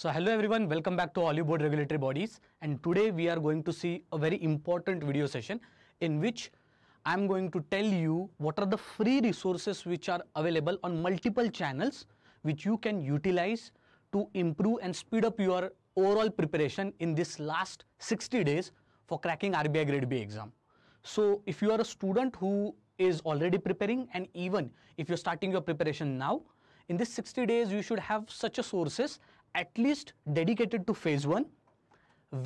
So hello everyone, welcome back to You Board Regulatory Bodies and today we are going to see a very important video session in which I am going to tell you what are the free resources which are available on multiple channels which you can utilize to improve and speed up your overall preparation in this last 60 days for cracking RBI Grade B exam. So if you are a student who is already preparing and even if you're starting your preparation now, in this 60 days you should have such a sources at least dedicated to phase 1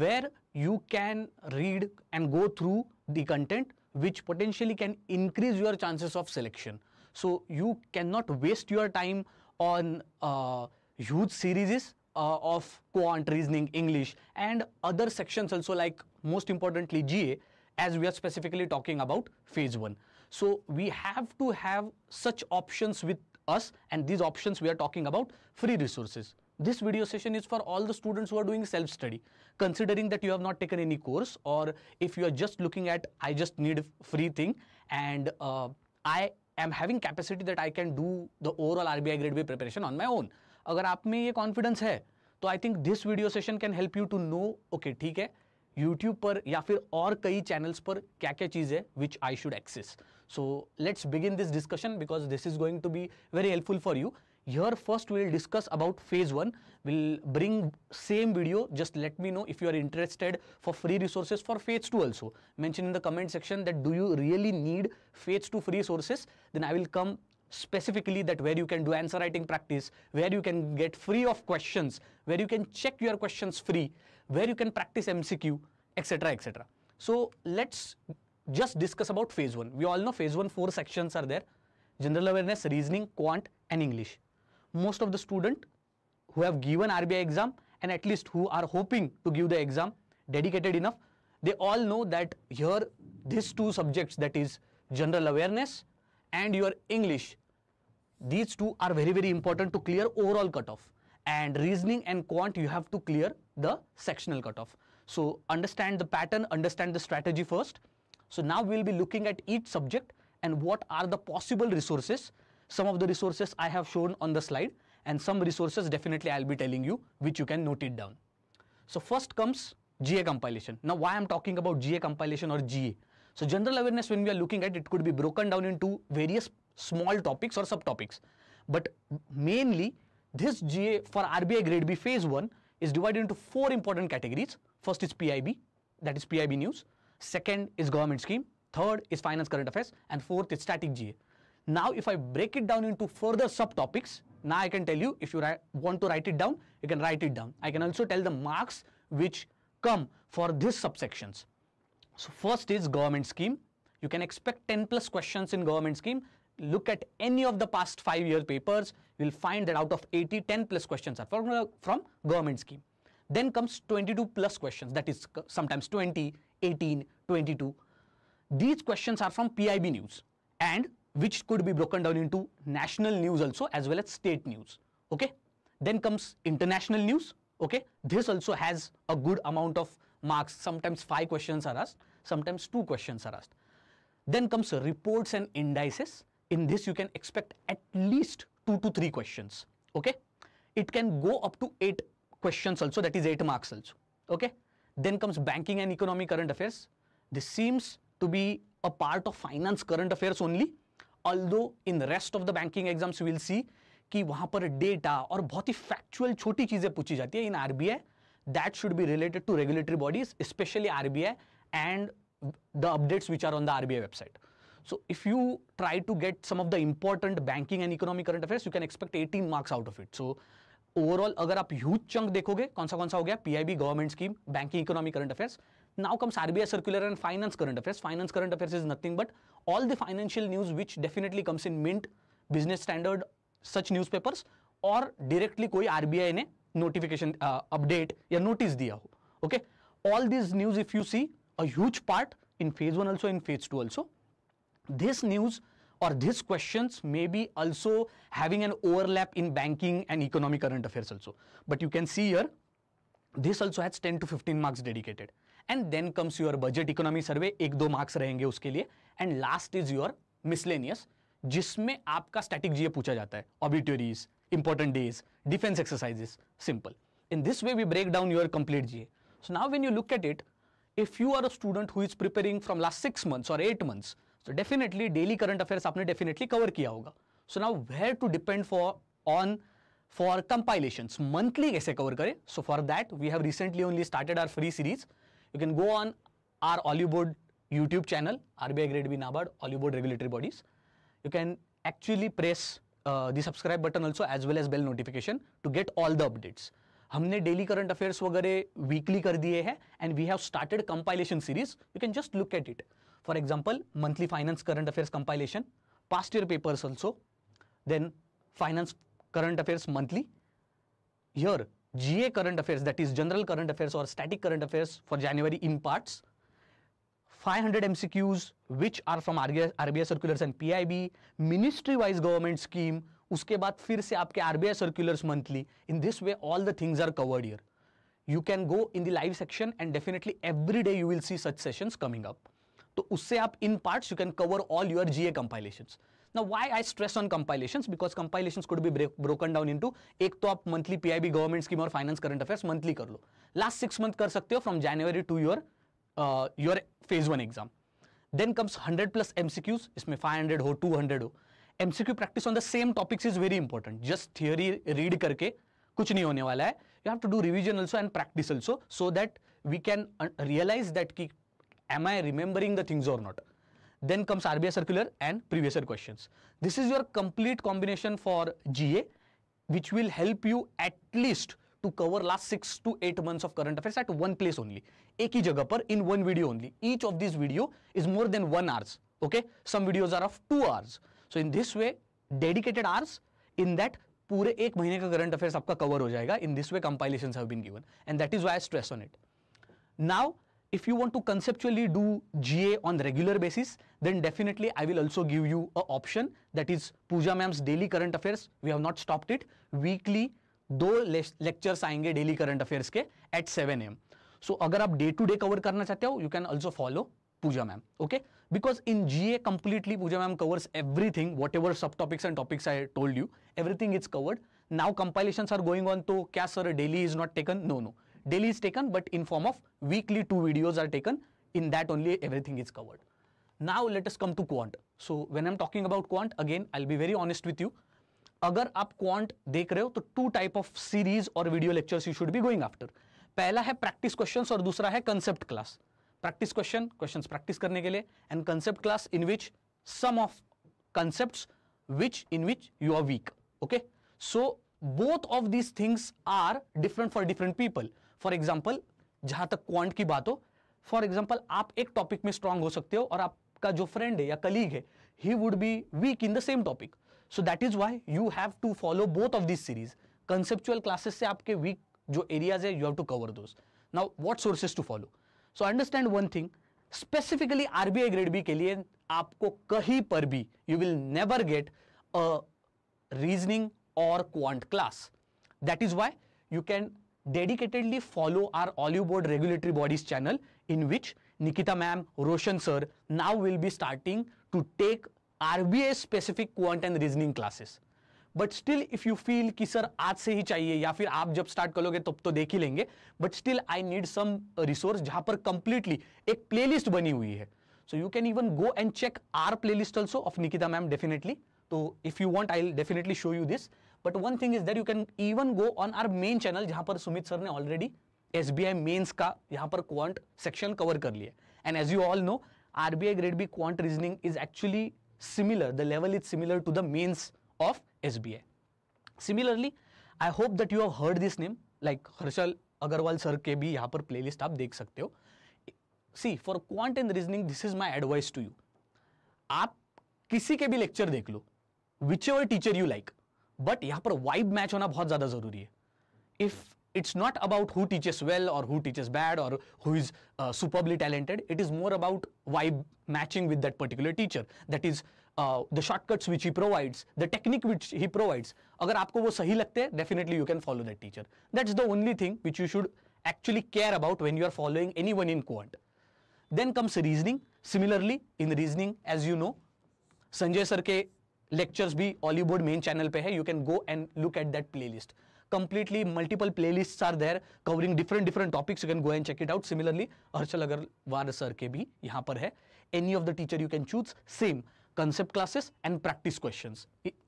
where you can read and go through the content which potentially can increase your chances of selection. So you cannot waste your time on uh, huge series uh, of quant reasoning, English and other sections also like most importantly GA as we are specifically talking about phase 1. So we have to have such options with us and these options we are talking about free resources. This video session is for all the students who are doing self-study. Considering that you have not taken any course or if you are just looking at I just need free thing and uh, I am having capacity that I can do the overall RBI grade B preparation on my own. अगर आप में ये confidence है तो think this video session can help you to know. Okay, ठीक है YouTube पर या फिर और कई channels पर क्या क्या चीज़ है which I should access so let's begin this discussion because this is going to be very helpful here first we will discuss about phase 1. We'll bring same video. Just let me know if you are interested for free resources for phase 2 also. Mention in the comment section that do you really need phase 2 free sources. Then I will come specifically that where you can do answer writing practice, where you can get free of questions, where you can check your questions free, where you can practice MCQ, etc. etc. So let's just discuss about phase 1. We all know phase 1 four sections are there. General awareness, reasoning, quant and English most of the student who have given RBI exam and at least who are hoping to give the exam dedicated enough, they all know that here these two subjects that is general awareness and your English, these two are very very important to clear overall cutoff and reasoning and quant you have to clear the sectional cutoff. So understand the pattern, understand the strategy first. So now we will be looking at each subject and what are the possible resources some of the resources I have shown on the slide and some resources definitely I'll be telling you which you can note it down. So first comes GA compilation. Now why I'm talking about GA compilation or GA? So general awareness when we are looking at it could be broken down into various small topics or subtopics. But mainly this GA for RBI grade B phase 1 is divided into four important categories. First is PIB, that is PIB news. Second is government scheme. Third is finance current affairs and fourth is static GA. Now, if I break it down into further subtopics, now I can tell you if you want to write it down, you can write it down. I can also tell the marks which come for these subsections. So first is government scheme. You can expect 10 plus questions in government scheme. Look at any of the past 5 year papers, you will find that out of 80, 10 plus questions are from, from government scheme. Then comes 22 plus questions that is uh, sometimes 20, 18, 22. These questions are from PIB news and which could be broken down into national news also as well as state news. Okay. Then comes international news. Okay. This also has a good amount of marks. Sometimes five questions are asked, sometimes two questions are asked. Then comes reports and indices. In this, you can expect at least two to three questions. Okay. It can go up to eight questions also, that is eight marks also. Okay. Then comes banking and economic current affairs. This seems to be a part of finance current affairs only although in rest of the banking exams will see कि वहां पर data और बहुत ही factual छोटी चीजें पूछी जाती है in RBI that should be related to regulatory bodies especially RBI and the updates which are on the RBI website so if you try to get some of the important banking and economic current affairs you can expect eighteen marks out of it so overall अगर आप huge chunk देखोगे कौन सा कौन सा हो गया PIB government scheme banking economic current affairs Now comes RBI circular and finance current affairs. Finance current affairs is nothing but all the financial news which definitely comes in Mint, Business Standard, such newspapers or directly, कोई RBI ने notification update या notice दिया हो Okay. All these news, if you see, a huge part in phase one also in phase two also. this news or these questions may be also having an overlap in banking and economic current affairs also. But you can see here, this also has 10 to 15 marks dedicated. And then comes your budget economy survey एक दो marks रहेंगे उसके लिए and last is your miscellaneous जिसमें आपका static GA पूछा जाता है obituaries important days defence exercises simple in this way we break down your complete GA so now when you look at it if you are a student who is preparing from last six months और eight months तो definitely daily current affairs आपने definitely cover किया होगा so now where to depend for on for compilation monthly कैसे कवर करें so for that we have recently only started our free series You can go on our Oliboard YouTube channel, RBI Grade B NABARD, Oliboard Regulatory Bodies. You can actually press uh, the subscribe button also as well as bell notification to get all the updates. हमने daily current affairs वगैरह weekly कर दिए हैं and we have started compilation series you can just look at it for example monthly finance current past year papers also then finance current affairs monthly here GA current affairs, that is general current affairs or static current affairs for January in parts, 500 MCQs which are from RBI, RBI circulars and PIB, ministry wise government scheme, उसके बाद फिर से आपके RBI circulars monthly. In this way, all the things are covered here. You can go in the live section and definitely every day you will see such sessions coming up. तो उससे आप in parts you can cover all your GA compilations. Now, why I stress on compilations? Because compilations could be break, broken down into एक तो आप monthly PIB government scheme और finance current affairs monthly कर लो last six month कर सकते हो from January to your your phase one exam then comes 100 plus MCQs इसमें 500 हो 200 हो MCQ practice on the same topics is very important just theory read करके कुछ नहीं होने वाला है you have to do revision also and practice also so that we can realise that कि am I remembering the things और not Then comes RBI circular and previous year questions. This is your complete combination for GA, which will help you at least to cover last six to eight months of current affairs at one place only. Ek ही जगह in one video only. Each of these video is more than one hours. Okay, some videos are of two hours. So in this way, dedicated hours. In that पूरे एक महीने का current affairs आपका cover हो जाएगा in this way compilation have been given and that is why stress on it now if you want to conceptually do GA on regular basis, then definitely I will also give you an option that is Pooja ma'am's daily current affairs. We have not stopped it. Weekly, two lectures aayenge daily current affairs ke at 7 am. So, agar aap day to day cover karna chahte you can also follow Pooja ma'am. Okay? Because in GA completely, Pooja ma'am covers everything, whatever subtopics and topics I told you, everything is covered. Now compilations are going on, to kya sir, daily is not taken? No, no daily is taken but in form of weekly two videos are taken in that only everything is covered now let us come to quant so when i'm talking about quant again i'll be very honest with you agar aap quant dekh rahe ho two type of series or video lectures you should be going after pehla hai practice questions aur dusra hai concept class practice question questions practice karne ke and concept class in which some of concepts which in which you are weak okay so both of these things are different for different people for example जहां तक quant की बात हो for example आप एक topic में strong हो सकते हो और आपका जो फ्रेंड है या कलीग है he would be weak in the same topic so that is why you have to follow both of this series conceptual classes से आपके वीक जो एरियाज है you have to cover those now what sources to follow so understand one thing specifically RBI grade B के लिए आपको कहीं पर भी you will never get a reasoning और quant class that is why you can dedicatedly follow our olive board regulatory bodies channel in which Nikita ma'am, Roshan sir now will be starting to take RBA specific quant and reasoning classes. But still if you feel कि sir आज से ही चाहिए या फिर आप जब start करोगे तब तो देख ही लेंगे but still I need some resource जहां पर कंप्लीटली एक प्लेलिस्ट बनी हुई है so you can even go and check our playlist also of Nikita ma'am definitely तो if you want I definitely show you this but one thing is that you can even go on our main channel जहां पर Sumit sir ने already S B I mains का यहां पर quant section cover कर लिया and as you all know our B I grade B quant reasoning is actually similar the level is similar to the mains of S B I similarly I hope that you have heard this name like Harshal Agarwal sir के भी यहां पर playlist आप देख सकते हो see for quant and reasoning this is my advice to you आप किसी के भी लेक्चर देख लो which ever teacher you like but यहां पर वाइब मैच होना बहुत ज्यादा जरूरी है if it's not about who teaches well और हु टीचेस बैड और who is superbly talented it is more about vibe matching with that particular teacher that is the shortcuts which he provides the technique which he provides अगर आपको वो सही लगते हैं definitely you can follow that teacher that's the only thing which you should actually care about when you are following any one in quant then comes reasoning similarly in reasoning as you know Sanjay sir के lectures भी Oliveboard main channel पे है you can go and look at that playlist completely multiple playlist are there covering different different topics you can go and check it out similarly Harshal Agarwal sir के भी यहां पर है any of the teacher you can choose same concept classes and practice question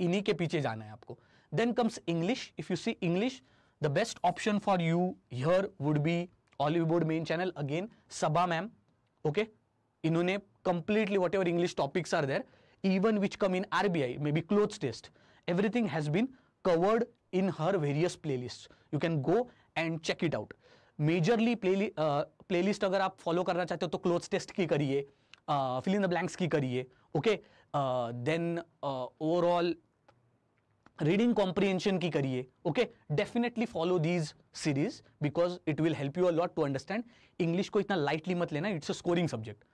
इन्हीं के पीछे जाना है आपको then comes English if you see English the best option for you here would be Oliveboard main channel again Saba ma'am okay इन्होंने completely whatever English topics are there even which come in RBI, maybe clothes test, everything has been covered in her various playlists. You can go and check it out. Majorly play playlist अगर आप follow करना चाहते हो तो cloze test की करिए fill in the blanks की करिए okay then overall reading comprehension की करिए okay definitely follow these series because it will help you a lot to understand English को इतना लाइटली मत लेना इट्स अ स्कोरिंग सब्जेक्ट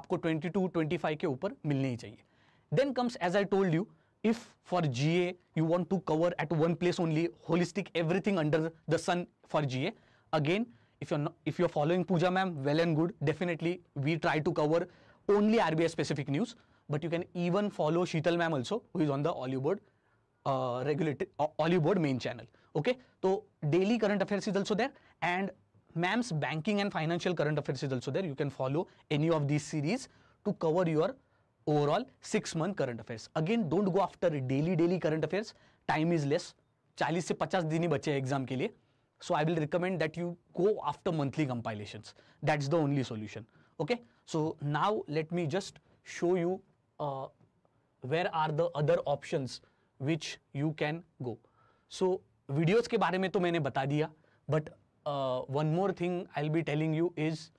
आपको 22, 25 के ऊपर मिलने ही चाहिए Then comes as I told you, if for GA you want to cover at one place only holistic everything under the sun for GA, again if you're not, if you're following Pooja ma'am, well and good. Definitely we try to cover only RBI specific news, but you can even follow Sheetal ma'am also, who is on the Olive Board uh, regulated uh, Olive Board main channel. Okay, so daily current affairs is also there, and ma'am's banking and financial current affairs is also there. You can follow any of these series to cover your overall six month current affairs again don't go after daily daily current affairs time is less 40 से पचास दिन ही बचे exam के लिए so I will recommend that you go after monthly compilation that's the only solution okay so now let me just show you where are the other option which you can go so videos के बारे में तो मैंने बता दिया but one more thing I will be telling you is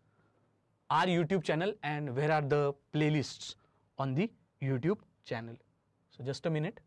our YouTube channel and where are the प्ले लिस्ट्स on the YouTube channel. So, just a minute.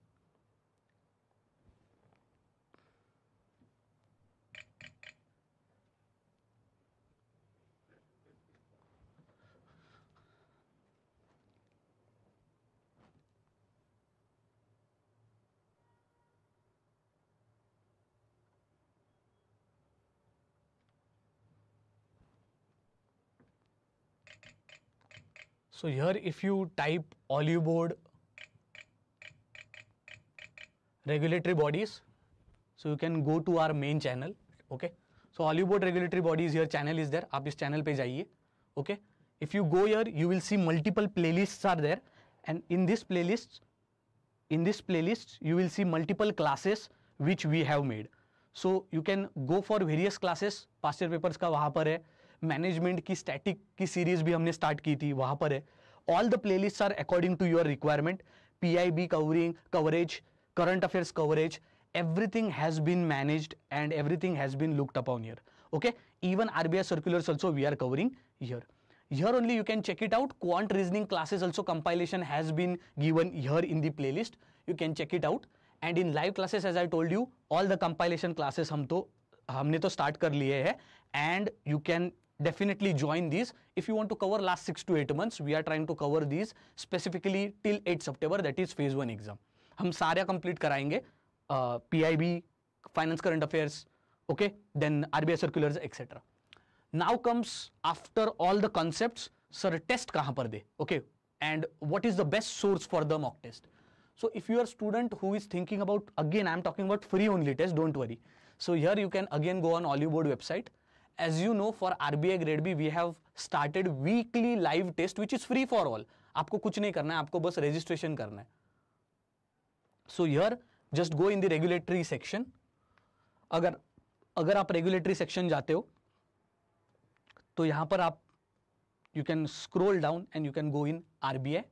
So here if you type olive board regulatory bodies, so you can go to our main channel, okay. So olive board regulatory bodies here channel is there, aap is channel pe jaiye okay. If you go here, you will see multiple playlists are there and in this playlist, in this playlist you will see multiple classes which we have made. So you can go for various classes, past year papers ka wahan par hai management की static की series भी हमने start की थी वहां पर है all the playlist are according to your requirement P I B covering coverage current affairs coverage everything has been manage and everything has been looked upon here okay even RBI circular also we are covering here here only you can check it out quant reasoning classes also compilation has been given here in the list you can check it out and in live classes as I told you all the compilation classes हम तो हमने तो start कर लिए है and you can definitely join these. If you want to cover last 6 to 8 months, we are trying to cover these specifically till 8 September that is phase 1 exam. We will complete कराएंगे PIB, finance current affairs, okay, then RBI circulars, etc. Now comes after all the concepts, sir, test कहाँ पर दे, okay, and what is the best source for the mock test. So if you are a student who is thinking about, again, I am talking about free only test, don't worry. So here you can again go on Olive Board website. As you know for RBI grade B we have started weekly live test which is free for all आपको कुछ नहीं करना है आपको बस registration करना है so yeah just go in the regulatory section अगर अगर आप रेगुलेटरी सेक्शन जाते हो तो यहां पर आप you can scroll down and you can go in RBI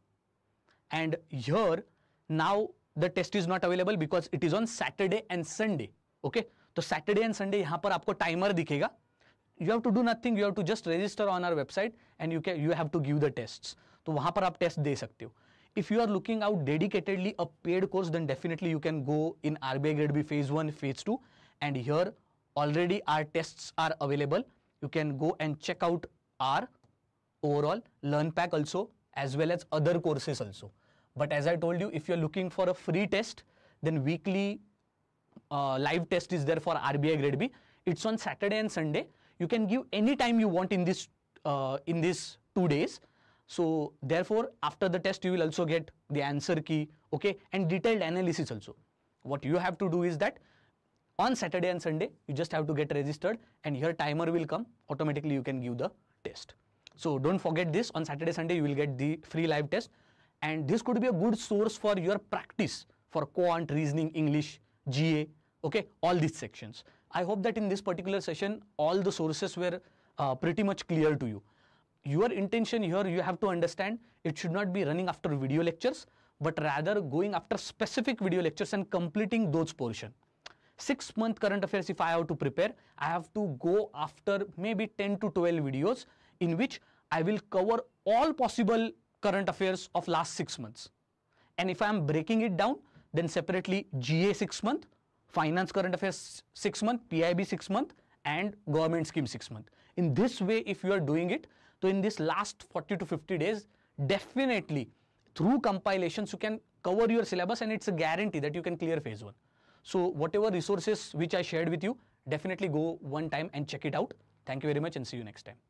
and yeah now the test is not available because it is on Saturday and Sunday okay तो सैटरडे एंड संडे यहां पर आपको टाइमर दिखेगा you have to do nothing you have to just register on our website and you can you have to give the test तो वहाँ पर आप test दे सकते हो if you are looking out dedicatedly a paid course then definitely you can go in RBI grade B phase 1 phase 2 and here already our tests are available you can go and check out our overall learn pack also as well as other courses also but as I told you if you are looking for a free test then weekly uh, live test is there for RBI grade B it's on Saturday and Sunday you can give any time you want in this uh, in this two days so therefore after the test you will also get the answer key okay and detailed analysis also what you have to do is that on saturday and sunday you just have to get registered and your timer will come automatically you can give the test so don't forget this on saturday sunday you will get the free live test and this could be a good source for your practice for quant reasoning english ga okay all these sections I hope that in this particular session, all the sources were uh, pretty much clear to you. Your intention here, you have to understand, it should not be running after video lectures, but rather going after specific video lectures and completing those portion. Six month current affairs, if I have to prepare, I have to go after maybe 10 to 12 videos in which I will cover all possible current affairs of last six months. And if I am breaking it down, then separately GA six month, finance current affairs 6 month, PIB 6 month and government scheme 6 month. In this way if you are doing it, so in this last 40 to 50 days definitely through compilations you can cover your syllabus and it's a guarantee that you can clear phase 1. So whatever resources which I shared with you definitely go one time and check it out. Thank you very much and see you next time.